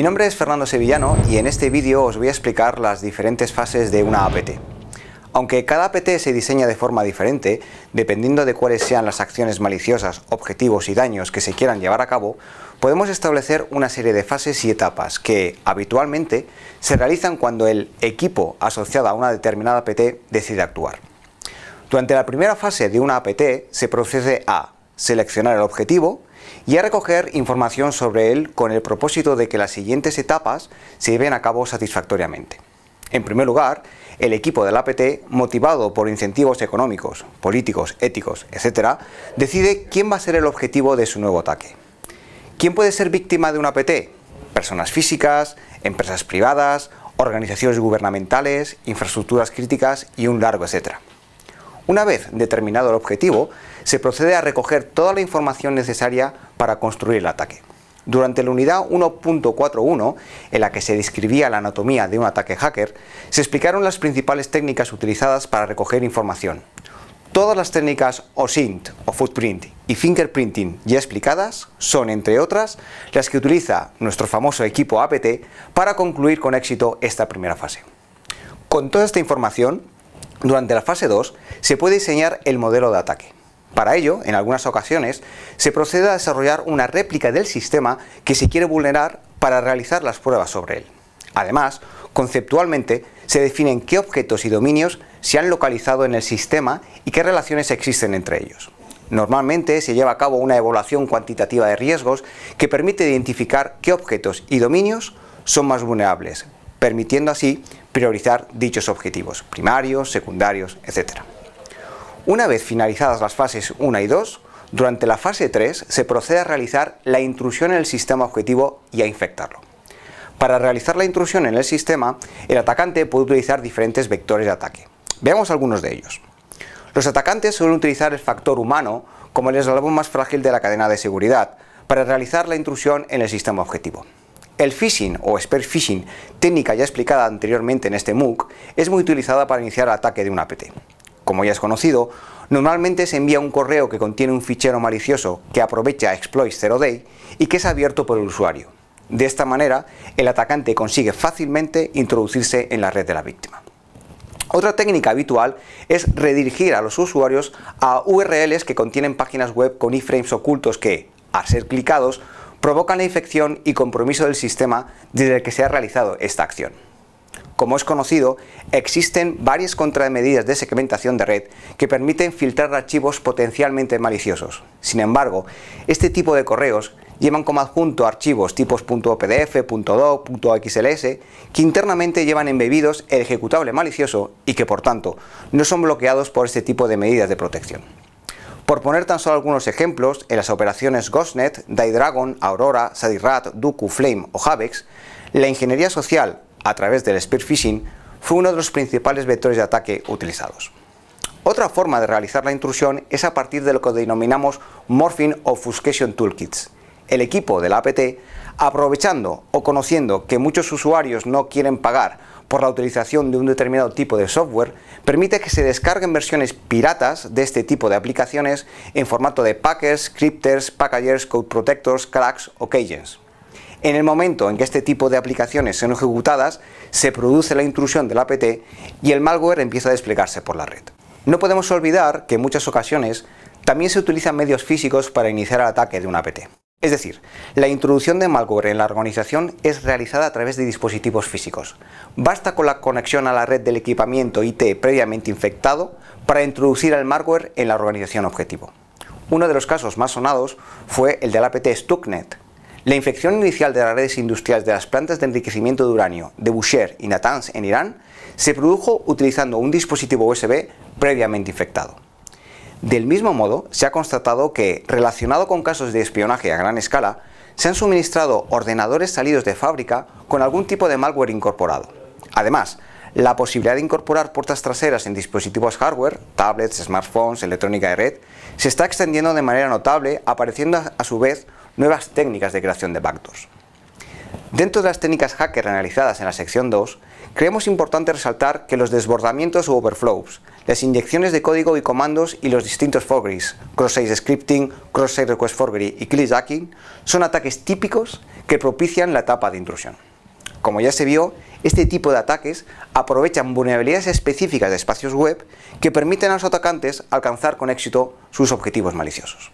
Mi nombre es Fernando Sevillano y en este vídeo os voy a explicar las diferentes fases de una APT. Aunque cada APT se diseña de forma diferente, dependiendo de cuáles sean las acciones maliciosas, objetivos y daños que se quieran llevar a cabo, podemos establecer una serie de fases y etapas que, habitualmente, se realizan cuando el equipo asociado a una determinada APT decide actuar. Durante la primera fase de una APT se procede a seleccionar el objetivo, y a recoger información sobre él con el propósito de que las siguientes etapas se lleven a cabo satisfactoriamente. En primer lugar, el equipo del APT, motivado por incentivos económicos, políticos, éticos, etc., decide quién va a ser el objetivo de su nuevo ataque. ¿Quién puede ser víctima de un APT? Personas físicas, empresas privadas, organizaciones gubernamentales, infraestructuras críticas y un largo etcétera. Una vez determinado el objetivo, se procede a recoger toda la información necesaria para construir el ataque. Durante la unidad 1.41, en la que se describía la anatomía de un ataque hacker, se explicaron las principales técnicas utilizadas para recoger información. Todas las técnicas OSINT o Footprint y Fingerprinting ya explicadas son, entre otras, las que utiliza nuestro famoso equipo APT para concluir con éxito esta primera fase. Con toda esta información, durante la fase 2 se puede diseñar el modelo de ataque. Para ello, en algunas ocasiones, se procede a desarrollar una réplica del sistema que se quiere vulnerar para realizar las pruebas sobre él. Además, conceptualmente, se definen qué objetos y dominios se han localizado en el sistema y qué relaciones existen entre ellos. Normalmente se lleva a cabo una evaluación cuantitativa de riesgos que permite identificar qué objetos y dominios son más vulnerables, permitiendo así priorizar dichos objetivos primarios, secundarios, etc. Una vez finalizadas las fases 1 y 2, durante la fase 3 se procede a realizar la intrusión en el sistema objetivo y a infectarlo. Para realizar la intrusión en el sistema, el atacante puede utilizar diferentes vectores de ataque. Veamos algunos de ellos. Los atacantes suelen utilizar el factor humano como el eslabón más frágil de la cadena de seguridad para realizar la intrusión en el sistema objetivo. El phishing o spear phishing, técnica ya explicada anteriormente en este MOOC, es muy utilizada para iniciar el ataque de un APT. Como ya es conocido, normalmente se envía un correo que contiene un fichero malicioso que aprovecha exploits 0-day y que es abierto por el usuario. De esta manera, el atacante consigue fácilmente introducirse en la red de la víctima. Otra técnica habitual es redirigir a los usuarios a URLs que contienen páginas web con iframes ocultos que, al ser clicados, provocan la infección y compromiso del sistema desde el que se ha realizado esta acción. Como es conocido, existen varias contramedidas de segmentación de red que permiten filtrar archivos potencialmente maliciosos. Sin embargo, este tipo de correos llevan como adjunto archivos tipos .pdf, .doc, .xls que internamente llevan embebidos el ejecutable malicioso y que por tanto no son bloqueados por este tipo de medidas de protección. Por poner tan solo algunos ejemplos, en las operaciones GhostNet, Dragon, Aurora, Sadirat, Dooku, Flame o Havex, la ingeniería social, a través del spear phishing, fue uno de los principales vectores de ataque utilizados. Otra forma de realizar la intrusión es a partir de lo que denominamos Morphing Obfuscation Toolkits. El equipo de la APT, aprovechando o conociendo que muchos usuarios no quieren pagar por la utilización de un determinado tipo de software permite que se descarguen versiones piratas de este tipo de aplicaciones en formato de packers, scripters, packagers, code protectors, cracks o cages. En el momento en que este tipo de aplicaciones son ejecutadas, se produce la intrusión del APT y el malware empieza a desplegarse por la red. No podemos olvidar que en muchas ocasiones también se utilizan medios físicos para iniciar el ataque de un APT. Es decir, la introducción de malware en la organización es realizada a través de dispositivos físicos. Basta con la conexión a la red del equipamiento IT previamente infectado para introducir el malware en la organización objetivo. Uno de los casos más sonados fue el del APT Stuxnet. La infección inicial de las redes industriales de las plantas de enriquecimiento de uranio de Boucher y Natanz en Irán se produjo utilizando un dispositivo USB previamente infectado. Del mismo modo, se ha constatado que, relacionado con casos de espionaje a gran escala, se han suministrado ordenadores salidos de fábrica con algún tipo de malware incorporado. Además, la posibilidad de incorporar puertas traseras en dispositivos hardware, tablets, smartphones, electrónica de red, se está extendiendo de manera notable, apareciendo a su vez nuevas técnicas de creación de backdoors. Dentro de las técnicas hacker analizadas en la sección 2, Creemos importante resaltar que los desbordamientos u overflows, las inyecciones de código y comandos y los distintos forgeries, cross-site scripting, cross-site request forgery y clickjacking, son ataques típicos que propician la etapa de intrusión. Como ya se vio, este tipo de ataques aprovechan vulnerabilidades específicas de espacios web que permiten a los atacantes alcanzar con éxito sus objetivos maliciosos.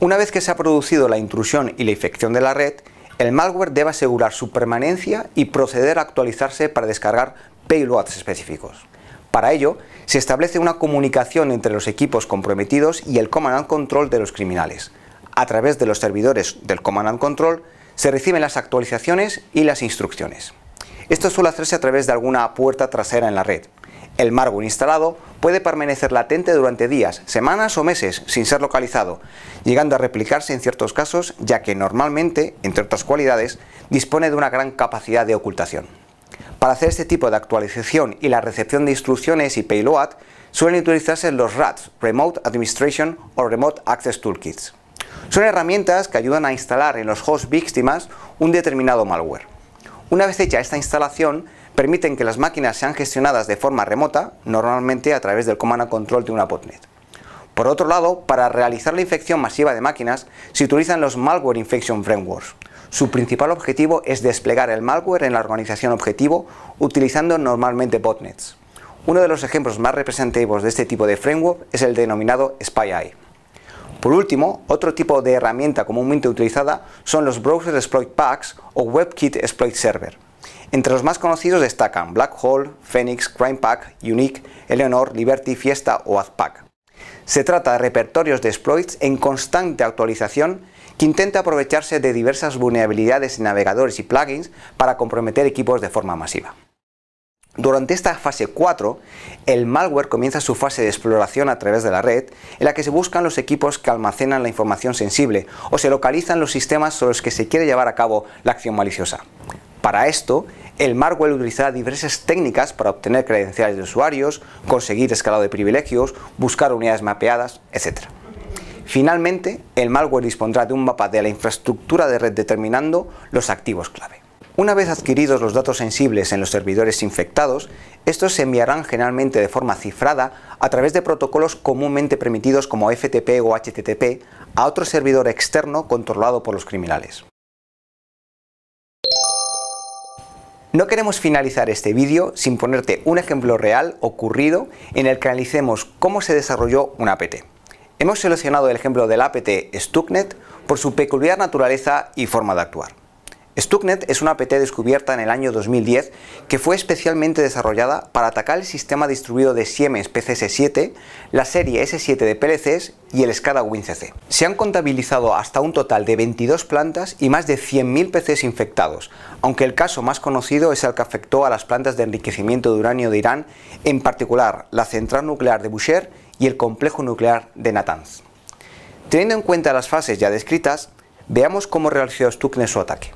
Una vez que se ha producido la intrusión y la infección de la red, el malware debe asegurar su permanencia y proceder a actualizarse para descargar payloads específicos. Para ello, se establece una comunicación entre los equipos comprometidos y el Command and Control de los criminales. A través de los servidores del Command and Control se reciben las actualizaciones y las instrucciones. Esto suele hacerse a través de alguna puerta trasera en la red, el malware instalado puede permanecer latente durante días, semanas o meses sin ser localizado, llegando a replicarse en ciertos casos ya que normalmente, entre otras cualidades, dispone de una gran capacidad de ocultación. Para hacer este tipo de actualización y la recepción de instrucciones y payload suelen utilizarse los RATs, Remote Administration o Remote Access Toolkits. Son herramientas que ayudan a instalar en los hosts víctimas un determinado malware. Una vez hecha esta instalación, permiten que las máquinas sean gestionadas de forma remota, normalmente a través del comando control de una botnet. Por otro lado, para realizar la infección masiva de máquinas se utilizan los Malware Infection Frameworks. Su principal objetivo es desplegar el malware en la organización objetivo utilizando normalmente botnets. Uno de los ejemplos más representativos de este tipo de framework es el denominado SpyEye. Por último, otro tipo de herramienta comúnmente utilizada son los Browser Exploit Packs o WebKit Exploit Server. Entre los más conocidos destacan Black Hole, Phoenix, Crime Pack, Unique, Eleanor, Liberty, Fiesta o Azpack. Se trata de repertorios de exploits en constante actualización que intenta aprovecharse de diversas vulnerabilidades en navegadores y plugins para comprometer equipos de forma masiva. Durante esta fase 4, el malware comienza su fase de exploración a través de la red, en la que se buscan los equipos que almacenan la información sensible o se localizan los sistemas sobre los que se quiere llevar a cabo la acción maliciosa. Para esto, el malware utilizará diversas técnicas para obtener credenciales de usuarios, conseguir escalado de privilegios, buscar unidades mapeadas, etc. Finalmente, el malware dispondrá de un mapa de la infraestructura de red determinando los activos clave. Una vez adquiridos los datos sensibles en los servidores infectados, estos se enviarán generalmente de forma cifrada a través de protocolos comúnmente permitidos como FTP o HTTP a otro servidor externo controlado por los criminales. No queremos finalizar este vídeo sin ponerte un ejemplo real ocurrido en el que analicemos cómo se desarrolló un APT. Hemos seleccionado el ejemplo del APT StuckNet por su peculiar naturaleza y forma de actuar. Stuxnet es una APT descubierta en el año 2010 que fue especialmente desarrollada para atacar el sistema distribuido de Siemens PCS7, la serie S7 de PLCs y el SCADA WinCC. Se han contabilizado hasta un total de 22 plantas y más de 100.000 PCs infectados, aunque el caso más conocido es el que afectó a las plantas de enriquecimiento de uranio de Irán, en particular la central nuclear de Boucher y el complejo nuclear de Natanz. Teniendo en cuenta las fases ya descritas, veamos cómo realizó Stuxnet su ataque.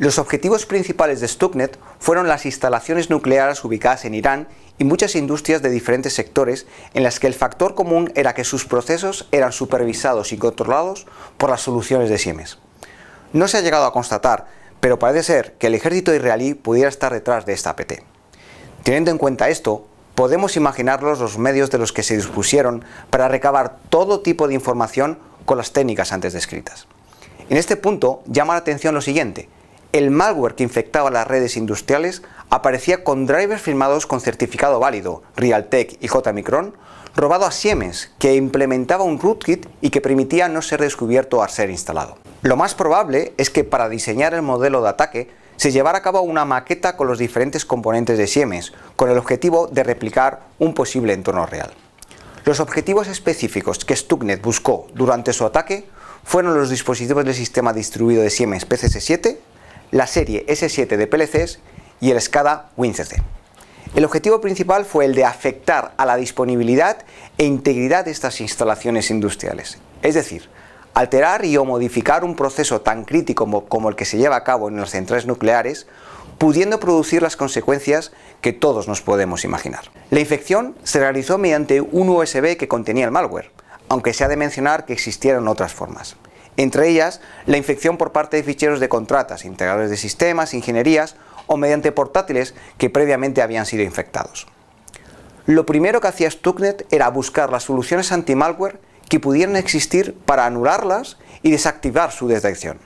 Los objetivos principales de Stuxnet fueron las instalaciones nucleares ubicadas en Irán y muchas industrias de diferentes sectores en las que el factor común era que sus procesos eran supervisados y controlados por las soluciones de Siemens. No se ha llegado a constatar, pero parece ser que el ejército israelí pudiera estar detrás de esta APT. Teniendo en cuenta esto, podemos imaginar los medios de los que se dispusieron para recabar todo tipo de información con las técnicas antes descritas. En este punto llama la atención lo siguiente, el malware que infectaba las redes industriales aparecía con drivers firmados con certificado válido, Realtek y JMicron, robado a Siemens, que implementaba un rootkit y que permitía no ser descubierto al ser instalado. Lo más probable es que para diseñar el modelo de ataque se llevara a cabo una maqueta con los diferentes componentes de Siemens, con el objetivo de replicar un posible entorno real. Los objetivos específicos que Stuxnet buscó durante su ataque fueron los dispositivos del sistema distribuido de Siemens PCS7 la serie S7 de PLCs y el SCADA WinCC. El objetivo principal fue el de afectar a la disponibilidad e integridad de estas instalaciones industriales, es decir, alterar y o modificar un proceso tan crítico como, el que se lleva a cabo en las centrales nucleares, pudiendo producir las consecuencias que todos nos podemos imaginar. La infección se realizó mediante un USB que contenía el malware, aunque se ha de mencionar que existieron otras formas entre ellas la infección por parte de ficheros de contratas, integradores de sistemas, ingenierías o mediante portátiles que previamente habían sido infectados. Lo primero que hacía Stuxnet era buscar las soluciones anti-malware que pudieran existir para anularlas y desactivar su detección.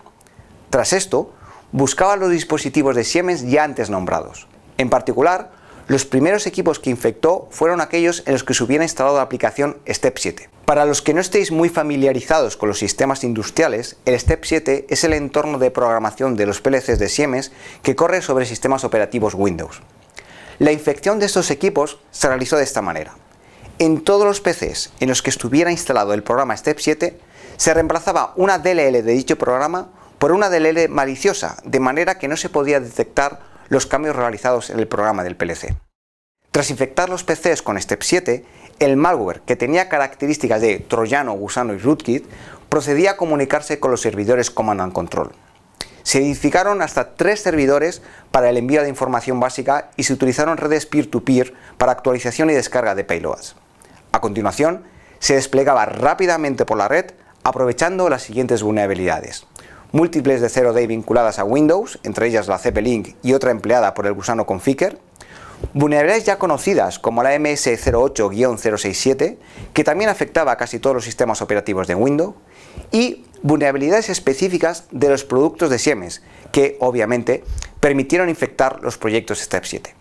Tras esto, buscaba los dispositivos de Siemens ya antes nombrados. En particular, los primeros equipos que infectó fueron aquellos en los que se hubiera instalado la aplicación Step 7. Para los que no estéis muy familiarizados con los sistemas industriales, el Step 7 es el entorno de programación de los PLCs de Siemens que corre sobre sistemas operativos Windows. La infección de estos equipos se realizó de esta manera. En todos los PCs en los que estuviera instalado el programa Step 7, se reemplazaba una DLL de dicho programa por una DLL maliciosa, de manera que no se podía detectar los cambios realizados en el programa del PLC. Tras infectar los PCs con Step 7, el malware, que tenía características de troyano, gusano y rootkit, procedía a comunicarse con los servidores Command and Control. Se edificaron hasta tres servidores para el envío de información básica y se utilizaron redes peer-to-peer para actualización y descarga de payloads. A continuación, se desplegaba rápidamente por la red aprovechando las siguientes vulnerabilidades. Múltiples de 0 day vinculadas a Windows, entre ellas la CP-Link y otra empleada por el gusano Configure, Vulnerabilidades ya conocidas como la MS08-067, que también afectaba a casi todos los sistemas operativos de Windows, y vulnerabilidades específicas de los productos de Siemens, que obviamente permitieron infectar los proyectos Step 7.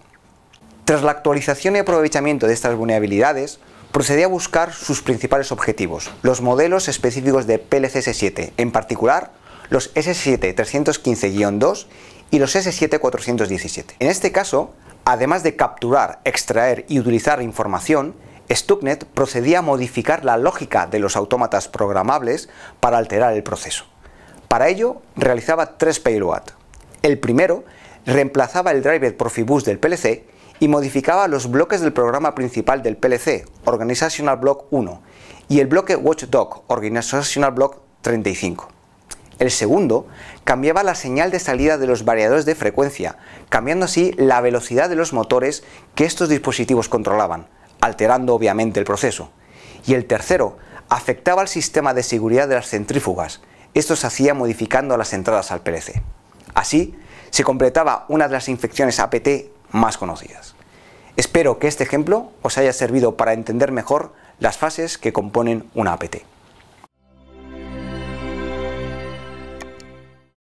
Tras la actualización y aprovechamiento de estas vulnerabilidades, procedí a buscar sus principales objetivos, los modelos específicos de PLCS7, en particular los S7-315-2 y los S7-417. En este caso, Además de capturar, extraer y utilizar información, Stuxnet procedía a modificar la lógica de los autómatas programables para alterar el proceso. Para ello, realizaba tres payloads. El primero reemplazaba el driver Profibus del PLC y modificaba los bloques del programa principal del PLC, Organizational Block 1, y el bloque Watchdog, Organizational Block 35. El segundo cambiaba la señal de salida de los variadores de frecuencia, cambiando así la velocidad de los motores que estos dispositivos controlaban, alterando obviamente el proceso. Y el tercero afectaba al sistema de seguridad de las centrífugas. Esto se hacía modificando las entradas al PLC. Así, se completaba una de las infecciones APT más conocidas. Espero que este ejemplo os haya servido para entender mejor las fases que componen una APT.